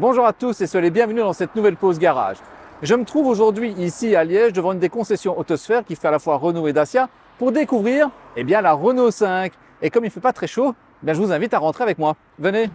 Bonjour à tous et soyez les bienvenus dans cette nouvelle pause garage. Je me trouve aujourd'hui ici à Liège devant une des concessions Autosphère qui fait à la fois Renault et Dacia pour découvrir eh bien, la Renault 5. Et comme il ne fait pas très chaud, bien, je vous invite à rentrer avec moi. Venez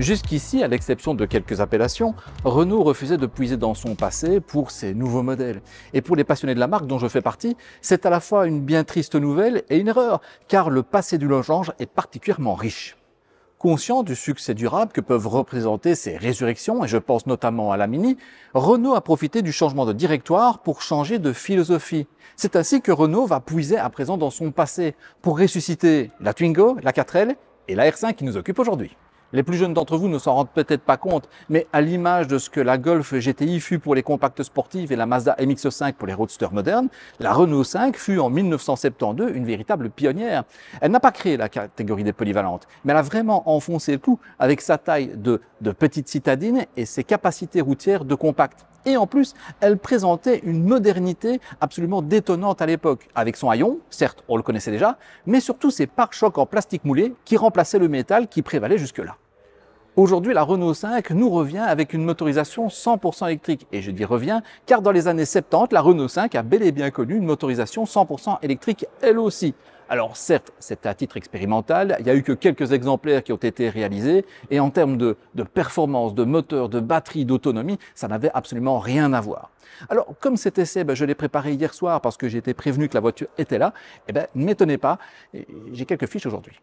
Jusqu'ici, à l'exception de quelques appellations, Renault refusait de puiser dans son passé pour ses nouveaux modèles. Et pour les passionnés de la marque dont je fais partie, c'est à la fois une bien triste nouvelle et une erreur, car le passé du Losange est particulièrement riche. Conscient du succès durable que peuvent représenter ces résurrections, et je pense notamment à la Mini, Renault a profité du changement de directoire pour changer de philosophie. C'est ainsi que Renault va puiser à présent dans son passé pour ressusciter la Twingo, la 4L et la R5 qui nous occupe aujourd'hui. Les plus jeunes d'entre vous ne s'en rendent peut-être pas compte, mais à l'image de ce que la Golf GTI fut pour les compacts sportifs et la Mazda MX-5 pour les roadsters modernes, la Renault 5 fut en 1972 une véritable pionnière. Elle n'a pas créé la catégorie des polyvalentes, mais elle a vraiment enfoncé le coup avec sa taille de, de petite citadine et ses capacités routières de compact. Et en plus, elle présentait une modernité absolument détonnante à l'époque, avec son haillon, certes on le connaissait déjà, mais surtout ses pare-chocs en plastique moulé qui remplaçaient le métal qui prévalait jusque-là. Aujourd'hui, la Renault 5 nous revient avec une motorisation 100% électrique. Et je dis revient, car dans les années 70, la Renault 5 a bel et bien connu une motorisation 100% électrique elle aussi. Alors certes, c'est à titre expérimental, il n'y a eu que quelques exemplaires qui ont été réalisés, et en termes de, performance, de moteur, de batterie, d'autonomie, ça n'avait absolument rien à voir. Alors comme cet essai, ben, je l'ai préparé hier soir parce que j'ai été prévenu que la voiture était là, eh ben, ne m'étonnez pas, j'ai quelques fiches aujourd'hui.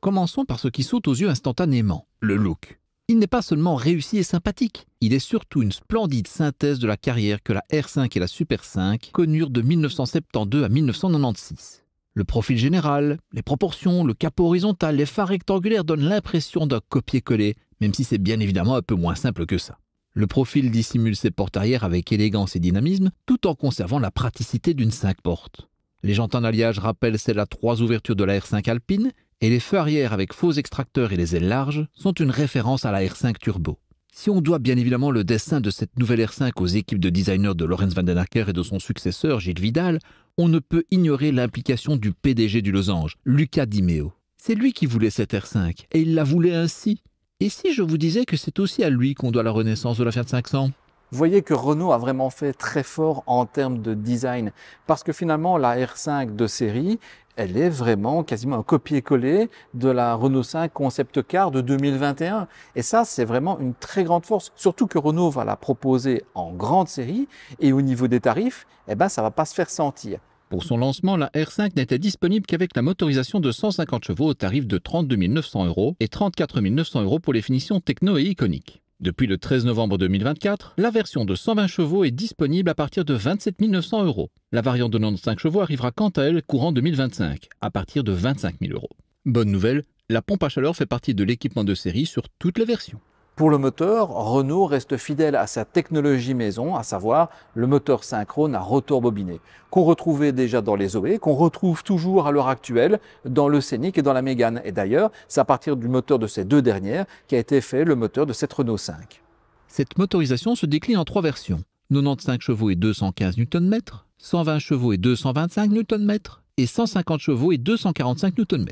Commençons par ce qui saute aux yeux instantanément, le look. Il n'est pas seulement réussi et sympathique, il est surtout une splendide synthèse de la carrière que la R5 et la Super 5 connurent de 1972 à 1996. Le profil général, les proportions, le capot horizontal, les phares rectangulaires donnent l'impression d'un copier-coller, même si c'est bien évidemment un peu moins simple que ça. Le profil dissimule ses portes arrière avec élégance et dynamisme, tout en conservant la praticité d'une 5 porte Les jantes en alliage rappellent celles à trois ouvertures de la R5 Alpine, et les feux arrière avec faux extracteurs et les ailes larges sont une référence à la R5 Turbo. Si on doit bien évidemment le dessin de cette nouvelle R5 aux équipes de designers de Lorenz van et de son successeur Gilles Vidal, on ne peut ignorer l'implication du PDG du Losange, Luca Di Meo. C'est lui qui voulait cette R5, et il la voulait ainsi. Et si je vous disais que c'est aussi à lui qu'on doit la renaissance de la Fiat 500 vous voyez que Renault a vraiment fait très fort en termes de design, parce que finalement la R5 de série elle est vraiment quasiment un copier-coller de la Renault 5 Concept Car de 2021. Et ça, c'est vraiment une très grande force. Surtout que Renault va la proposer en grande série et au niveau des tarifs, eh ben, ça va pas se faire sentir. Pour son lancement, la R5 n'était disponible qu'avec la motorisation de 150 chevaux au tarif de 32 900 euros et 34 900 euros pour les finitions techno et iconiques. Depuis le 13 novembre 2024, la version de 120 chevaux est disponible à partir de 27 900 euros. La variante de 95 chevaux arrivera quant à elle courant 2025, à partir de 25 000 euros. Bonne nouvelle, la pompe à chaleur fait partie de l'équipement de série sur toutes les versions. Pour le moteur, Renault reste fidèle à sa technologie maison, à savoir le moteur synchrone à rotor bobiné, qu'on retrouvait déjà dans les OE, qu'on retrouve toujours à l'heure actuelle dans le Scénic et dans la Mégane. Et d'ailleurs, c'est à partir du moteur de ces deux dernières qu'a été fait le moteur de cette Renault 5. Cette motorisation se décline en trois versions 95 chevaux et 215 Nm, 120 chevaux et 225 Nm et 150 chevaux et 245 Nm.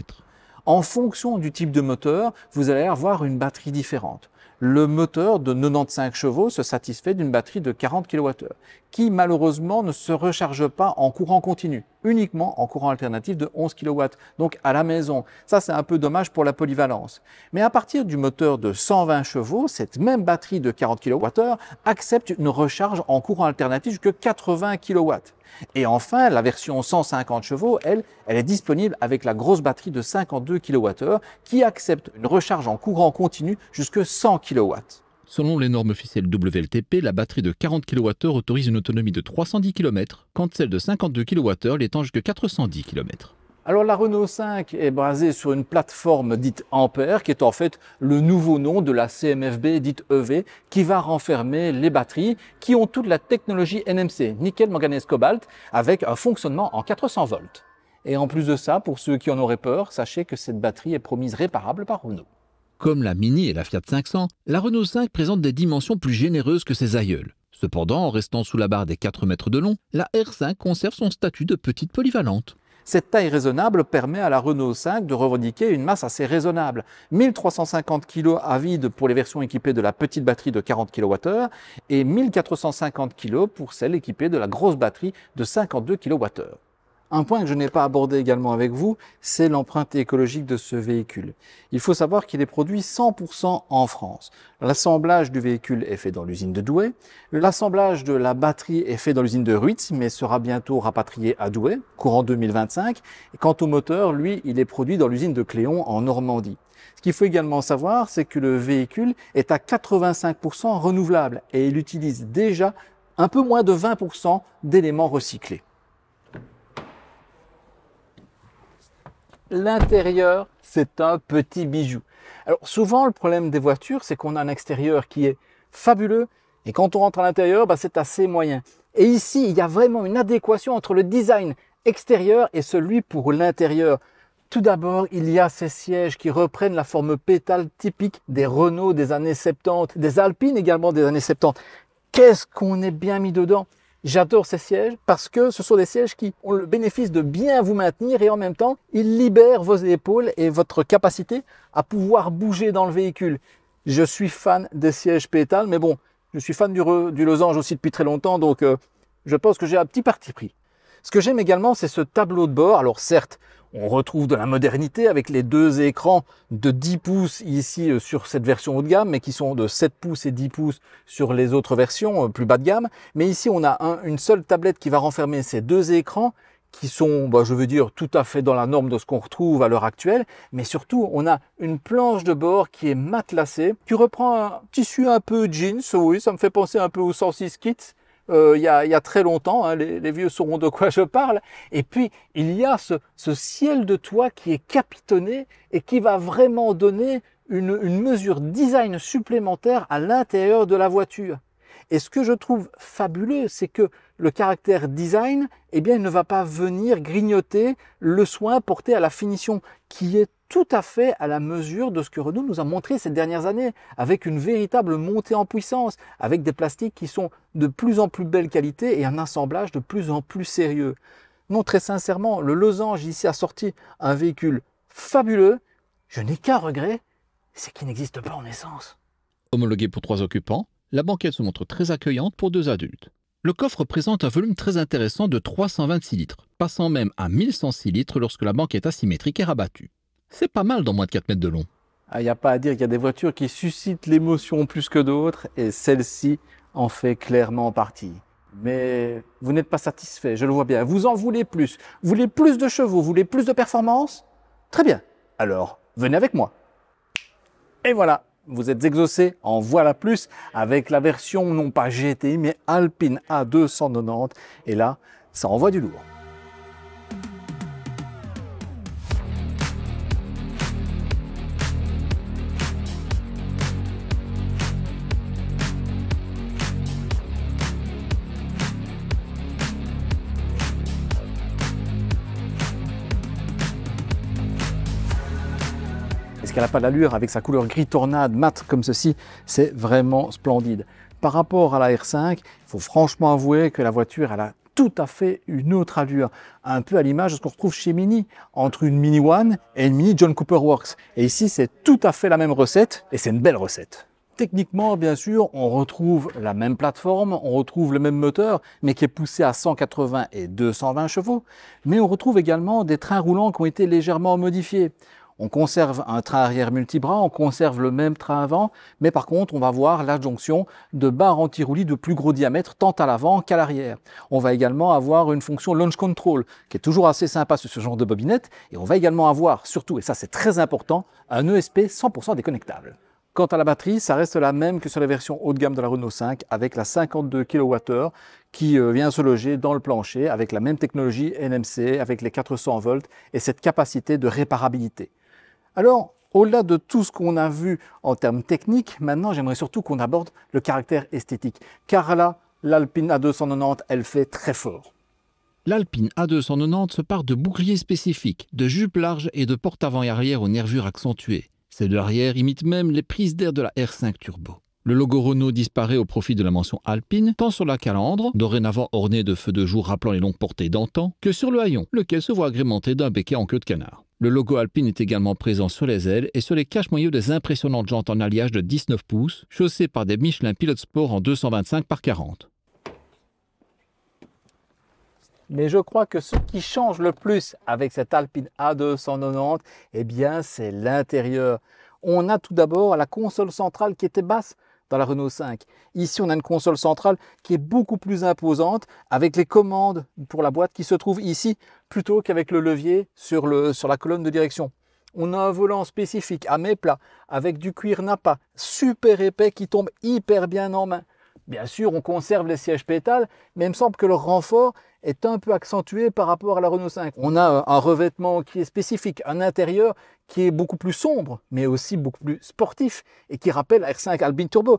En fonction du type de moteur, vous allez avoir une batterie différente le moteur de 95 chevaux se satisfait d'une batterie de 40 kWh, qui malheureusement ne se recharge pas en courant continu uniquement en courant alternatif de 11 kW, donc à la maison. Ça, c'est un peu dommage pour la polyvalence. Mais à partir du moteur de 120 chevaux, cette même batterie de 40 kWh accepte une recharge en courant alternatif jusqu'à 80 kW. Et enfin, la version 150 chevaux, elle, elle est disponible avec la grosse batterie de 52 kWh qui accepte une recharge en courant continu jusqu'à 100 kW. Selon les normes officielles WLTP, la batterie de 40 kWh autorise une autonomie de 310 km, quand celle de 52 kWh l'étend jusqu'à 410 km. Alors la Renault 5 est basée sur une plateforme dite Ampère, qui est en fait le nouveau nom de la CMFB dite EV, qui va renfermer les batteries qui ont toute la technologie NMC, nickel manganèse cobalt, avec un fonctionnement en 400 volts. Et en plus de ça, pour ceux qui en auraient peur, sachez que cette batterie est promise réparable par Renault. Comme la Mini et la Fiat 500, la Renault 5 présente des dimensions plus généreuses que ses aïeules. Cependant, en restant sous la barre des 4 mètres de long, la R5 conserve son statut de petite polyvalente. Cette taille raisonnable permet à la Renault 5 de revendiquer une masse assez raisonnable. 1350 kg à vide pour les versions équipées de la petite batterie de 40 kWh et 1450 kg pour celle équipée de la grosse batterie de 52 kWh. Un point que je n'ai pas abordé également avec vous, c'est l'empreinte écologique de ce véhicule. Il faut savoir qu'il est produit 100% en France. L'assemblage du véhicule est fait dans l'usine de Douai. L'assemblage de la batterie est fait dans l'usine de Ruitz, mais sera bientôt rapatrié à Douai, courant 2025. Et quant au moteur, lui, il est produit dans l'usine de Cléon en Normandie. Ce qu'il faut également savoir, c'est que le véhicule est à 85% renouvelable et il utilise déjà un peu moins de 20% d'éléments recyclés. l'intérieur, c'est un petit bijou. Alors souvent, le problème des voitures, c'est qu'on a un extérieur qui est fabuleux, et quand on rentre à l'intérieur, bah, c'est assez moyen. Et ici, il y a vraiment une adéquation entre le design extérieur et celui pour l'intérieur. Tout d'abord, il y a ces sièges qui reprennent la forme pétale typique des Renault des années 70, des Alpines également des années 70. Qu'est-ce qu'on est bien mis dedans J'adore ces sièges parce que ce sont des sièges qui ont le bénéfice de bien vous maintenir et en même temps, ils libèrent vos épaules et votre capacité à pouvoir bouger dans le véhicule. Je suis fan des sièges pétales, mais bon, je suis fan du, losange aussi depuis très longtemps, donc euh, je pense que j'ai un petit parti pris. Ce que j'aime également, c'est ce tableau de bord. Alors certes, on retrouve de la modernité avec les deux écrans de 10 pouces ici euh, sur cette version haut de gamme, mais qui sont de 7 pouces et 10 pouces sur les autres versions euh, plus bas de gamme. Mais ici, on a une seule tablette qui va renfermer ces deux écrans qui sont, bah, je veux dire, tout à fait dans la norme de ce qu'on retrouve à l'heure actuelle, mais surtout, on a une planche de bord qui est matelassée, qui reprend un tissu un peu jeans, oui, ça me fait penser un peu aux 106 Kits, euh, il, y a, très longtemps, hein, les, vieux sauront de quoi je parle. Et puis, il y a ce, ciel de toit qui est capitonné et qui va vraiment donner une mesure design supplémentaire à l'intérieur de la voiture. Et ce que je trouve fabuleux, c'est que le caractère design, eh bien, il ne va pas venir grignoter le soin porté à la finition qui est tout à fait à la mesure de ce que Renault nous a montré ces dernières années, avec une véritable montée en puissance, avec des plastiques qui sont de plus en plus belle qualité et un assemblage de plus en plus sérieux. Non, très sincèrement, le Losange ici a sorti un véhicule fabuleux. Je n'ai qu'un regret, c'est qu'il n'existe pas en essence. Homologué pour trois occupants, la banquette se montre très accueillante pour deux adultes. Le coffre présente un volume très intéressant de 326 litres, passant même à 1106 litres lorsque la banque est asymétrique et rabattue. C'est pas mal dans moins de 4 mètres de long. Il ah, n'y a pas à dire qu'il y a des voitures qui suscitent l'émotion plus que d'autres, et celle-ci en fait clairement partie. Mais vous n'êtes pas satisfait, je le vois bien. Vous en voulez plus. Vous voulez plus de chevaux, vous voulez plus de performance Très bien. Alors, venez avec moi. Et voilà, vous êtes exaucé, en voilà plus avec la version non pas GTI mais Alpine A290 et là ça envoie du lourd. Elle n'a pas d'allure avec sa couleur gris tornade mat comme ceci, c'est vraiment splendide. Par rapport à la R5, il faut franchement avouer que la voiture, elle a tout à fait une autre allure, un peu à l'image de ce qu'on retrouve chez Mini, entre une Mini One et une Mini John Cooper Works. Et ici, c'est tout à fait la même recette, et c'est une belle recette. Techniquement, bien sûr, on retrouve la même plateforme, on retrouve le même moteur, mais qui est poussé à 180 et 220 chevaux. Mais on retrouve également des trains roulants qui ont été légèrement modifiés. On conserve un train arrière multibras, on conserve le même train avant, mais par contre, on va voir l'adjonction de barres anti-roulis de plus gros diamètre, tant à l'avant qu'à l'arrière. On va également avoir une fonction launch control, qui est toujours assez sympa sur ce genre de bobinette, et on va également avoir, surtout, et ça c'est très important, un ESP 100% déconnectable. Quant à la batterie, ça reste la même que sur la version haut de gamme de la Renault 5 avec la 52 kWh qui euh, vient se loger dans le plancher avec la même technologie NMC avec les 400 volts et cette capacité de réparabilité. Alors, au-delà de tout ce qu'on a vu en termes techniques, maintenant j'aimerais surtout qu'on aborde le caractère esthétique. Car là, l'Alpine A290, elle fait très fort. L'Alpine A290 se part de boucliers spécifiques, de jupes larges et de portes avant et arrière aux nervures accentuées. Ces de l'arrière imitent même les prises d'air de la R5 Turbo. Le logo Renault disparaît au profit de la mention Alpine, tant sur la calandre, dorénavant ornée de feux de jour rappelant les longues portées d'antan, que sur le haillon, lequel se voit agrémenté d'un béquet en queue de canard. Le logo Alpine est également présent sur les ailes et sur les caches-moyaux des impressionnantes jantes en alliage de 19 pouces, chaussées par des Michelin Pilot Sport en 225 par 40. Mais je crois que ce qui change le plus avec cette Alpine A290, eh bien, c'est l'intérieur. On a tout d'abord la console centrale qui était basse, dans la Renault 5. Ici, on a une console centrale qui est beaucoup plus imposante avec les commandes pour la boîte qui se trouvent ici plutôt qu'avec le levier sur, la colonne de direction. On a un volant spécifique à mes plats avec du cuir nappa super épais qui tombe hyper bien en main. Bien sûr, on conserve les sièges pétales, mais il me semble que le renfort est un peu accentué par rapport à la Renault 5. On a euh, un revêtement qui est spécifique, un intérieur qui est beaucoup plus sombre, mais aussi beaucoup plus sportif, et qui rappelle la R5 Albin Turbo.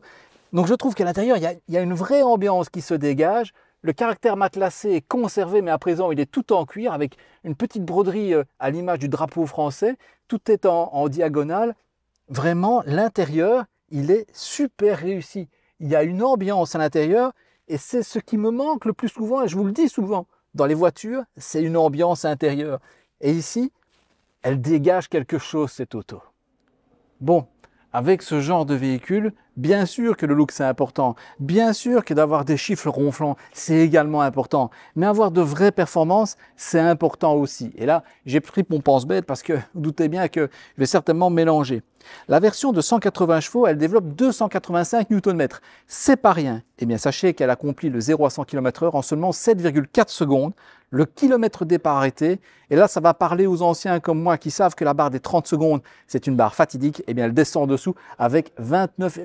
Donc je trouve qu'à l'intérieur, il y, a une vraie ambiance qui se dégage. Le caractère matelassé est conservé, mais à présent, il est tout en cuir, avec une petite broderie euh, à l'image du drapeau français. Tout est en diagonale. Vraiment, l'intérieur, il est super réussi. Il y a une ambiance à l'intérieur et c'est ce qui me manque le plus souvent, et je vous le dis souvent, dans les voitures, c'est une ambiance intérieure. Et ici, elle dégage quelque chose, cette auto. Bon, avec ce genre de véhicule, Bien sûr que le look c'est important, bien sûr que d'avoir des chiffres ronflants c'est également important, mais avoir de vraies performances c'est important aussi. Et là j'ai pris mon pense-bête parce que vous doutez bien que je vais certainement mélanger. La version de 180 chevaux, elle développe 285 Nm. C'est pas rien. Et eh bien, sachez qu'elle accomplit le 0 à 100 km/h en seulement 7,4 secondes, le kilomètre départ arrêté. Et là, ça va parler aux anciens comme moi qui savent que la barre des 30 secondes, c'est une barre fatidique. et eh bien, elle descend en dessous avec 29,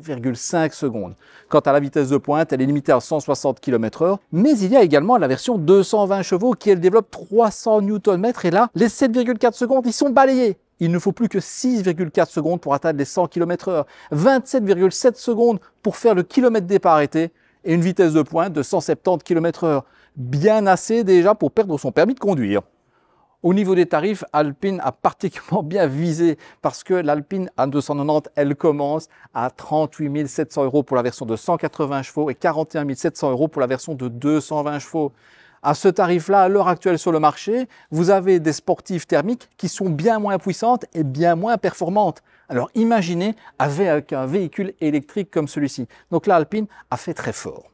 secondes. Quant à la vitesse de pointe, elle est limitée à 160 km/h, mais il y a également la version 220 chevaux qui elle développe 300 Nm et là, les 7,4 secondes, ils sont balayés. Il ne faut plus que 6,4 secondes pour atteindre les 100 km/h, 27,7 secondes pour faire le kilomètre départ arrêté et une vitesse de pointe de 170 km/h. Bien assez déjà pour perdre son permis de conduire. Au niveau des tarifs, Alpine a particulièrement bien visé parce que l'Alpine A290, elle commence à 38 700 euros pour la version de 180 chevaux et 41 700 euros pour la version de 220 chevaux. À ce tarif-là, à l'heure actuelle sur le marché, vous avez des sportifs thermiques qui sont bien moins puissantes et bien moins performantes. Alors imaginez avec un véhicule électrique comme celui-ci. Donc là, Alpine a fait très fort.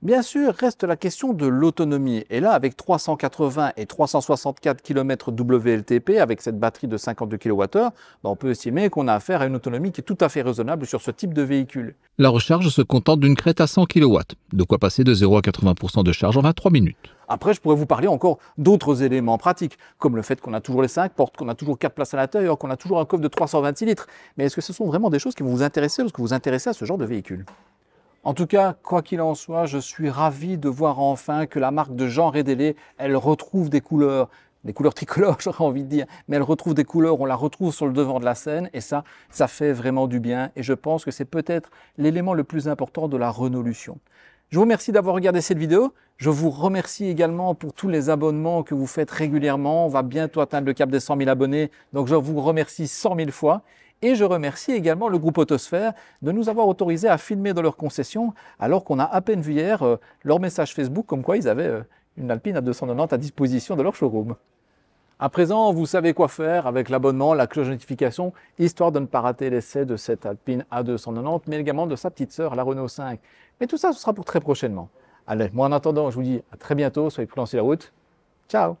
Bien sûr, reste la question de l'autonomie. Et là, avec 380 et 364 km WLTP, avec cette batterie de 52 kWh, ben, on peut estimer qu'on a affaire à une autonomie qui est tout à fait raisonnable sur ce type de véhicule. La recharge se contente d'une crête à 100 kW, de quoi passer de 0 à 80% de charge en 23 minutes. Après, je pourrais vous parler encore d'autres éléments pratiques, comme le fait qu'on a toujours les 5 portes, qu'on a toujours 4 places à l'intérieur, qu'on a toujours un coffre de 326 litres. Mais est-ce que ce sont vraiment des choses qui vont vous intéresser lorsque vous vous intéressez à ce genre de véhicule en tout cas, quoi qu'il en soit, je suis ravi de voir enfin que la marque de Jean Rédélé, elle retrouve des couleurs, des couleurs tricolores, j'aurais envie de dire, mais elle retrouve des couleurs, on la retrouve sur le devant de la scène, et ça, ça fait vraiment du bien, et je pense que c'est peut-être l'élément le plus important de la renolution. Je vous remercie d'avoir regardé cette vidéo. Je vous remercie également pour tous les abonnements que vous faites régulièrement. On va bientôt atteindre le cap des 100 000 abonnés, donc je vous remercie 100 000 fois. Et je remercie également le groupe Autosphère de nous avoir autorisé à filmer dans leur concession, alors qu'on a à peine vu hier euh, leur message Facebook comme quoi ils avaient euh, une Alpine a 290 à disposition de leur showroom. À présent, vous savez quoi faire avec l'abonnement, la cloche de notification, histoire de ne pas rater l'essai de cette Alpine A290, mais également de sa petite sœur, la Renault 5. Mais tout ça, ce sera pour très prochainement. Allez, moi en attendant, je vous dis à très bientôt, soyez prudents sur la route. Ciao